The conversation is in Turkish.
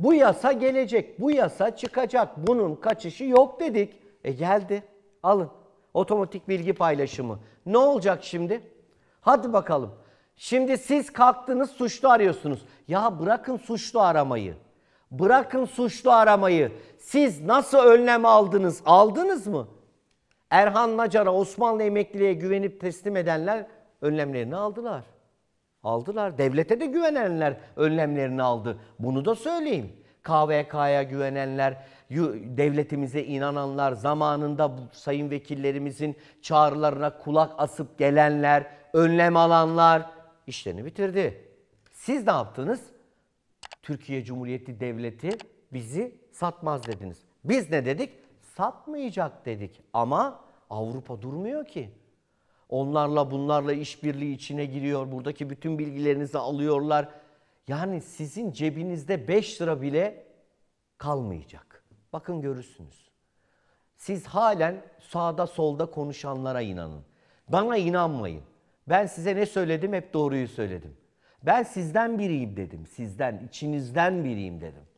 Bu yasa gelecek, bu yasa çıkacak, bunun kaçışı yok dedik. E geldi, alın. Otomatik bilgi paylaşımı. Ne olacak şimdi? Hadi bakalım. Şimdi siz kalktınız suçlu arıyorsunuz. Ya bırakın suçlu aramayı. Bırakın suçlu aramayı. Siz nasıl önlem aldınız? Aldınız mı? Erhan Nacar'a Osmanlı emekliliğe güvenip teslim edenler önlemlerini aldılar. Aldılar. Devlete de güvenenler önlemlerini aldı. Bunu da söyleyeyim. KVK'ya güvenenler, devletimize inananlar, zamanında sayın vekillerimizin çağrılarına kulak asıp gelenler, önlem alanlar işlerini bitirdi. Siz ne yaptınız? Türkiye Cumhuriyeti Devleti bizi satmaz dediniz. Biz ne dedik? Satmayacak dedik ama Avrupa durmuyor ki. Onlarla bunlarla işbirliği içine giriyor. Buradaki bütün bilgilerinizi alıyorlar. Yani sizin cebinizde 5 lira bile kalmayacak. Bakın görürsünüz. Siz halen sağda solda konuşanlara inanın. Bana inanmayın. Ben size ne söyledim hep doğruyu söyledim. Ben sizden biriyim dedim. Sizden, içinizden biriyim dedim.